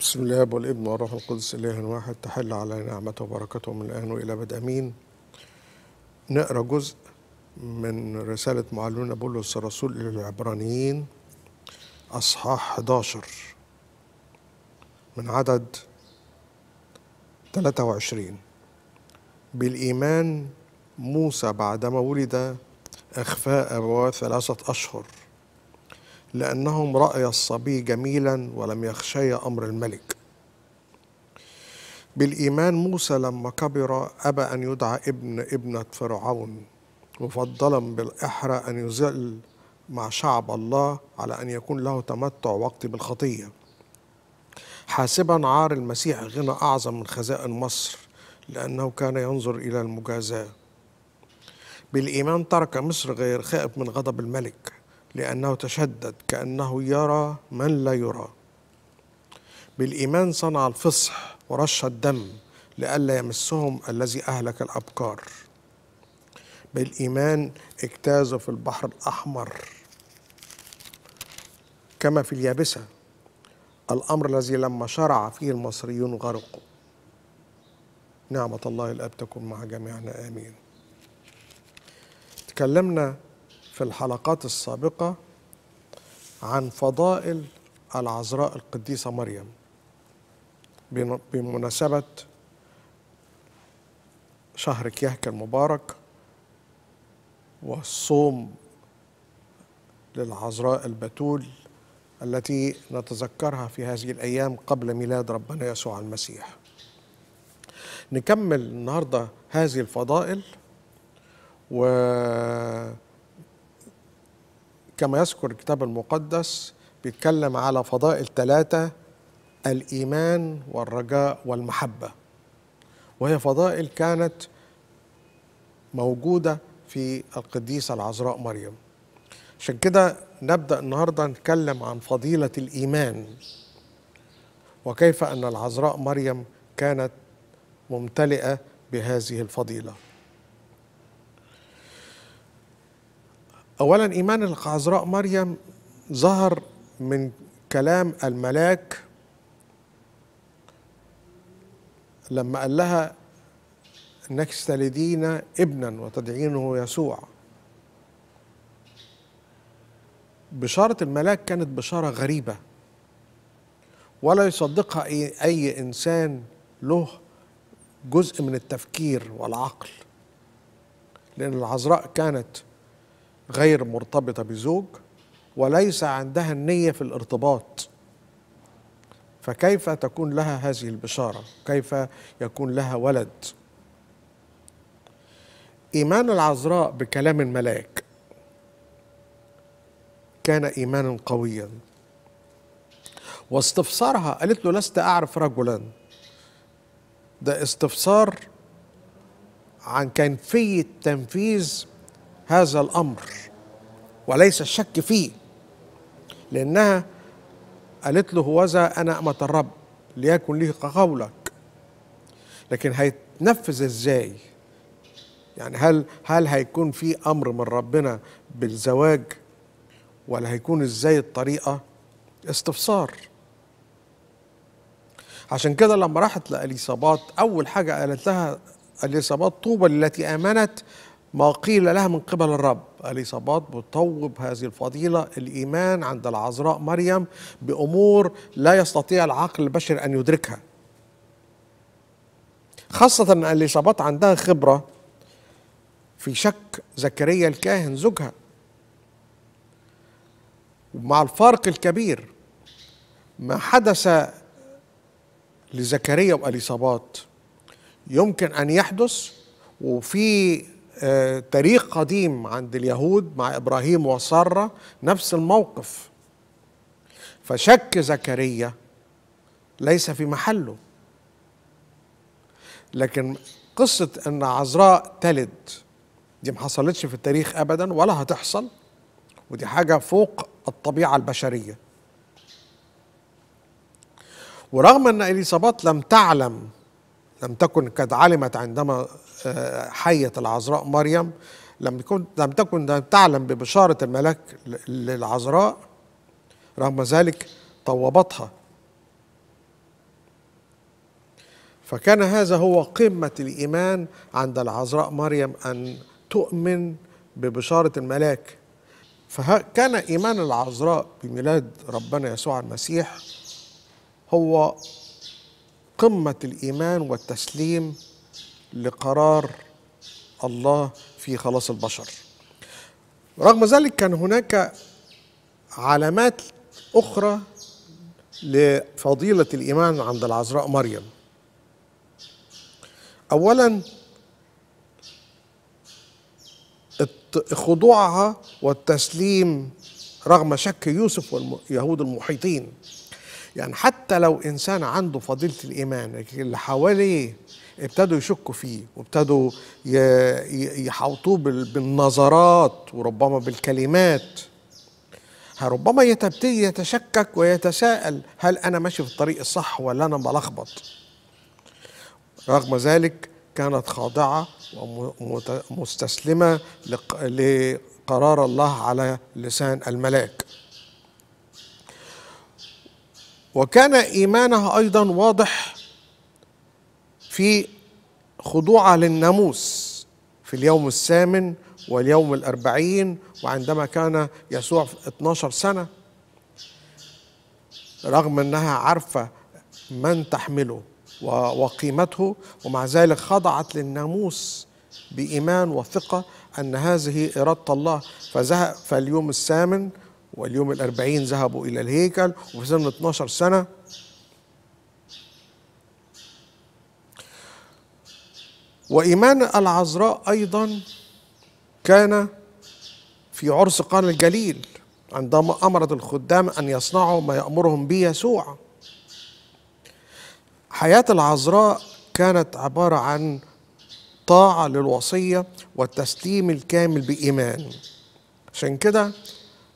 بسم الله والابن والروح القدس إله واحد تحل على نعمته وبركته من الآن وإلى بد أمين نقرأ جزء من رسالة معلمنا بولس الرسول للعبرانيين أصحاح 11 من عدد 23 بالإيمان موسى بعدما ولد أخفاء أبواه ثلاثة أشهر لأنهم رأي الصبي جميلا ولم يخشي أمر الملك بالإيمان موسى لما كبر أبى أن يدعى ابن ابنة فرعون مفضلا بالإحرى أن يزل مع شعب الله على أن يكون له تمتع وقت بالخطية حاسبا عار المسيح غنى أعظم من خزائن مصر لأنه كان ينظر إلى المجازاة بالإيمان ترك مصر غير خائف من غضب الملك لأنه تشدد كأنه يرى من لا يرى بالإيمان صنع الفصح ورش الدم لئلا يمسهم الذي أهلك الأبكار بالإيمان اجتازوا في البحر الأحمر كما في اليابسة الأمر الذي لما شرع فيه المصريون غرقوا نعمة الله الأب تكون مع جميعنا آمين تكلمنا في الحلقات السابقة عن فضائل العذراء القديسة مريم بمناسبة شهر كيهك المبارك والصوم للعذراء البتول التي نتذكرها في هذه الأيام قبل ميلاد ربنا يسوع المسيح نكمل النهاردة هذه الفضائل و كما يذكر الكتاب المقدس بيتكلم على فضائل ثلاثة الإيمان والرجاء والمحبة وهي فضائل كانت موجودة في القديسة العذراء مريم عشان كده نبدأ النهاردة نتكلم عن فضيلة الإيمان وكيف أن العذراء مريم كانت ممتلئة بهذه الفضيله أولا إيمان العذراء مريم ظهر من كلام الملاك لما قال لها انك تلدين ابنا وتدعينه يسوع بشارة الملاك كانت بشارة غريبة ولا يصدقها أي, أي إنسان له جزء من التفكير والعقل لأن العذراء كانت غير مرتبطة بزوج وليس عندها النية في الارتباط فكيف تكون لها هذه البشارة كيف يكون لها ولد إيمان العذراء بكلام الملاك كان إيمانا قويا واستفسارها قالت له لست أعرف رجلا ده استفسار عن كيفية تنفيذ هذا الامر وليس الشك فيه لانها قالت له هوذا انا امه الرب ليكن لي قولك لكن هيتنفذ ازاي يعني هل هل هيكون في امر من ربنا بالزواج ولا هيكون ازاي الطريقه استفسار عشان كده لما راحت لاليصابات اول حاجه قالت لها اليصابات طوبى التي امنت ما قيل لها من قبل الرب اليصابات بتطوب هذه الفضيله الايمان عند العذراء مريم بامور لا يستطيع العقل البشري ان يدركها خاصه ان اليصابات عندها خبره في شك زكريا الكاهن زوجها ومع الفارق الكبير ما حدث لزكريا واليصابات يمكن ان يحدث وفي آه، تاريخ قديم عند اليهود مع ابراهيم وساره نفس الموقف فشك زكريا ليس في محله لكن قصه ان عذراء تلد دي ما حصلتش في التاريخ ابدا ولا هتحصل ودي حاجه فوق الطبيعه البشريه ورغم ان اليصابات لم تعلم لم تكن قد علمت عندما آه، حيت العذراء مريم لم تكن لم تكن تعلم ببشارة الملاك للعذراء رغم ذلك طوبتها فكان هذا هو قمة الإيمان عند العذراء مريم أن تؤمن ببشارة الملاك فكان إيمان العذراء بميلاد ربنا يسوع المسيح هو قمة الإيمان والتسليم لقرار الله في خلاص البشر رغم ذلك كان هناك علامات أخرى لفضيلة الإيمان عند العذراء مريم أولا خضوعها والتسليم رغم شك يوسف واليهود المحيطين يعني حتى لو إنسان عنده فضيلة الإيمان اللي حواليه ابتدوا يشكوا فيه وابتدوا يحوطوه بالنظرات وربما بالكلمات ربما يتبتدي يتشكك ويتساءل هل أنا ماشي في الطريق الصح ولا أنا بلخبط رغم ذلك كانت خاضعة ومستسلمة لقرار الله على لسان الملاك وكان إيمانه أيضا واضح في خضوعه للناموس في اليوم الثامن واليوم الأربعين وعندما كان يسوع في 12 سنة رغم أنها عارفة من تحمله وقيمته ومع ذلك خضعت للناموس بإيمان وثقة أن هذه إرادة الله فذهب فاليوم الثامن واليوم الأربعين ذهبوا إلى الهيكل وفي سن 12 سنة وإيمان العذراء أيضا كان في عرس قان الجليل عندما أمرت الخدام أن يصنعوا ما يأمرهم به يسوع حياة العذراء كانت عبارة عن طاعة للوصية والتسليم الكامل بإيمان عشان كده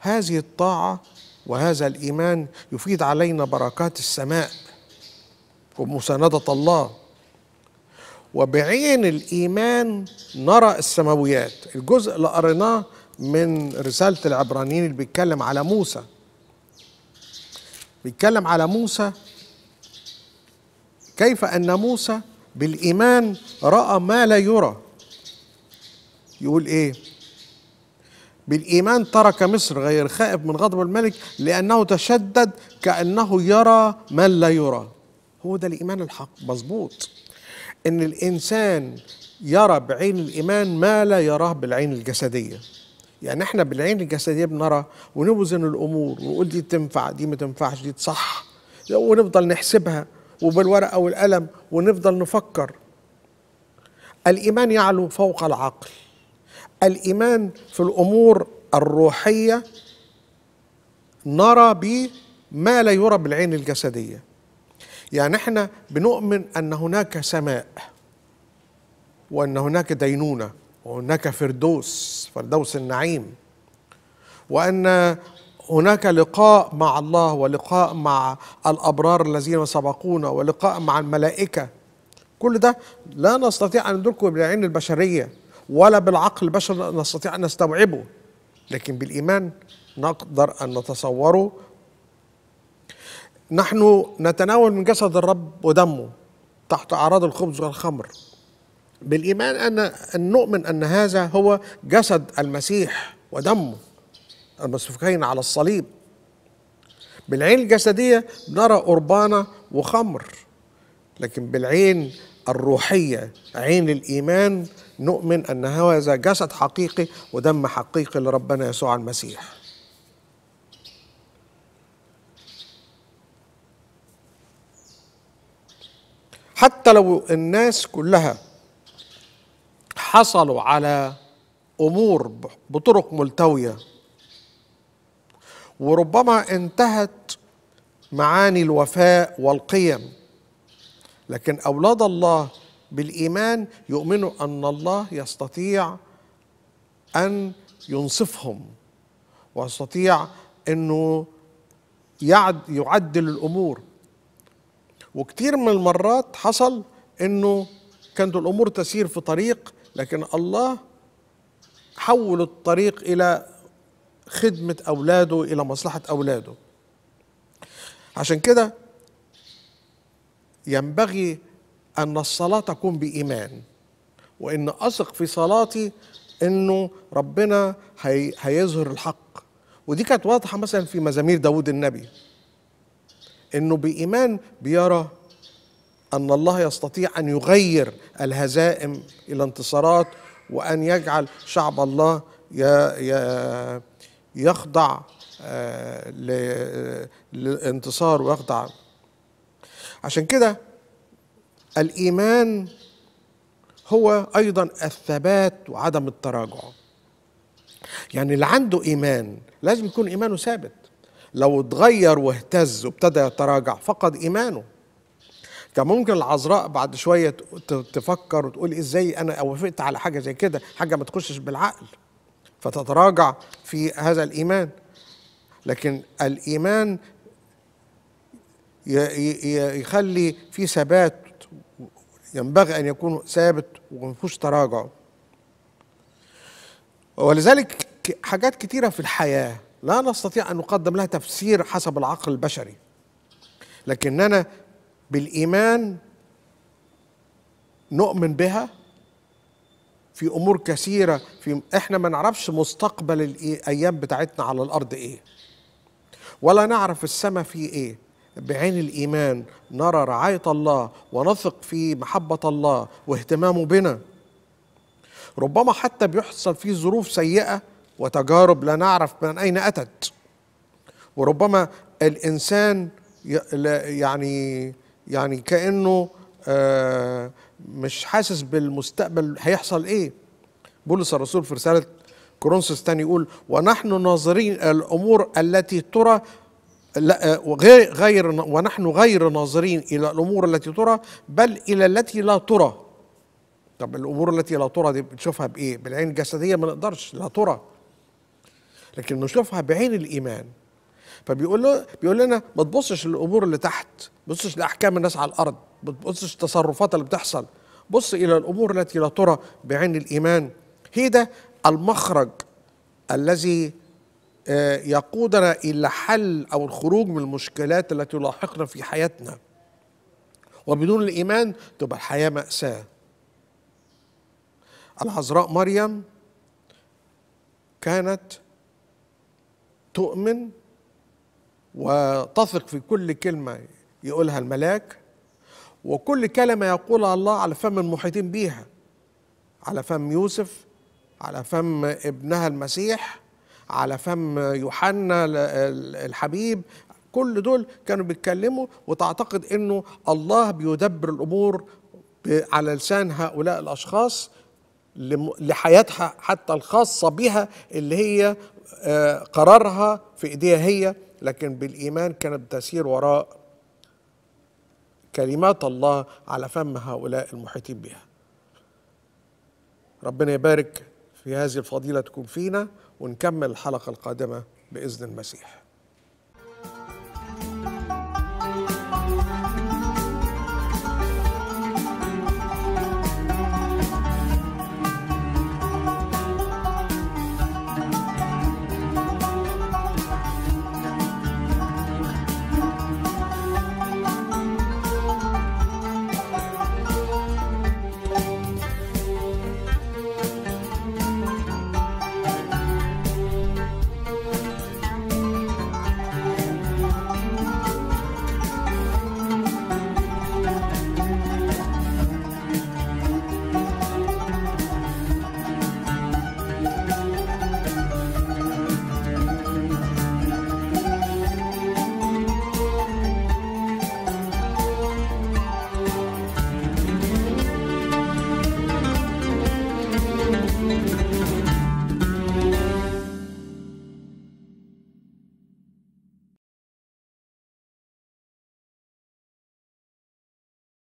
هذه الطاعة وهذا الإيمان يفيد علينا بركات السماء ومساندة الله وبعين الإيمان نرى السماويات الجزء اللي قريناه من رسالة العبرانيين اللي بيتكلم على موسى بيتكلم على موسى كيف أن موسى بالإيمان رأى ما لا يرى يقول إيه بالإيمان ترك مصر غير خائف من غضب الملك لأنه تشدد كأنه يرى من لا يرى هو ده الإيمان الحق مظبوط إن الإنسان يرى بعين الإيمان ما لا يراه بالعين الجسدية يعني احنا بالعين الجسدية بنرى ونوزن الأمور ونقول دي تنفع دي ما تنفعش دي صح ونفضل نحسبها وبالورقة والقلم ونفضل نفكر الإيمان يعلو فوق العقل الإيمان في الأمور الروحية نرى به ما لا يرى بالعين الجسدية يعني احنا بنؤمن أن هناك سماء وأن هناك دينونة وهناك فردوس فردوس النعيم وأن هناك لقاء مع الله ولقاء مع الأبرار الذين سبقونا ولقاء مع الملائكة كل ده لا نستطيع أن ندركه بالعين البشرية ولا بالعقل البشري نستطيع أن نستوعبه لكن بالإيمان نقدر أن نتصوره نحن نتناول من جسد الرب ودمه تحت أعراض الخبز والخمر بالإيمان أن أن نؤمن أن هذا هو جسد المسيح ودمه المسفوكين على الصليب بالعين الجسدية نرى قربانة وخمر لكن بالعين الروحية عين الإيمان نؤمن أن هذا جسد حقيقي ودم حقيقي لربنا يسوع المسيح حتى لو الناس كلها حصلوا على امور بطرق ملتويه وربما انتهت معاني الوفاء والقيم لكن أولاد الله بالإيمان يؤمنوا أن الله يستطيع أن ينصفهم ويستطيع أنه يعد يعدل الأمور وكتير من المرات حصل أنه كانت الأمور تسير في طريق لكن الله حول الطريق إلى خدمة أولاده إلى مصلحة أولاده عشان كده ينبغي أن الصلاة تكون بإيمان وإن أثق في صلاتي إنه ربنا هي هيظهر الحق ودي كانت واضحة مثلا في مزامير داود النبي إنه بإيمان بيرى أن الله يستطيع أن يغير الهزائم إلى انتصارات وأن يجعل شعب الله يخضع آه، لانتصار ويخضع عشان كده الايمان هو ايضا الثبات وعدم التراجع يعني اللي عنده ايمان لازم يكون ايمانه ثابت لو اتغير واهتز وابتدى يتراجع فقد ايمانه كان ممكن العذراء بعد شويه تفكر وتقول ازاي انا وافقت على حاجه زي كده حاجه ما تخشش بالعقل فتتراجع في هذا الايمان لكن الايمان يخلي في ثبات ينبغي ان يكون ثابت وما فيهوش تراجع ولذلك حاجات كتيره في الحياه لا نستطيع ان نقدم لها تفسير حسب العقل البشري لكننا بالايمان نؤمن بها في امور كثيره في احنا ما نعرفش مستقبل الايام بتاعتنا على الارض ايه ولا نعرف السماء في ايه بعين الايمان نرى رعايه الله ونثق في محبه الله واهتمامه بنا ربما حتى بيحصل في ظروف سيئه وتجارب لا نعرف من اين اتت وربما الانسان يعني يعني كانه آه، مش حاسس بالمستقبل هيحصل ايه بولس الرسول في رساله كورنثوس الثاني يقول ونحن ناظرين الامور التي ترى لا آه، غير غير ونحن غير ناظرين الى الامور التي ترى بل الى التي لا ترى طب الامور التي لا ترى دي بتشوفها بايه بالعين الجسديه ما نقدرش لا ترى لكن نشوفها بعين الايمان فبيقول له بيقول لنا ما تبصش للامور اللي تحت ما تبصش لاحكام الناس على الارض ما تبصش التصرفات اللي بتحصل بص الى الامور التي لا ترى بعين الايمان هي ده المخرج الذي آه، يقودنا الى حل او الخروج من المشكلات التي تلاحقنا في حياتنا وبدون الايمان تبقى الحياه ماساه العذراء مريم كانت تؤمن وتثق في كل كلمه يقولها الملاك وكل كلمه يقولها الله على فم المحيطين بيها على فم يوسف على فم ابنها المسيح على فم يوحنا الحبيب كل دول كانوا بيتكلموا وتعتقد انه الله بيدبر الامور على لسان هؤلاء الاشخاص لحياتها حتى الخاصه بها اللي هي آه، قرارها في ايديها هي لكن بالايمان كانت تسير وراء كلمات الله على فم هؤلاء المحيطين بها ربنا يبارك في هذه الفضيله تكون فينا ونكمل الحلقة القادمة بإذن المسيح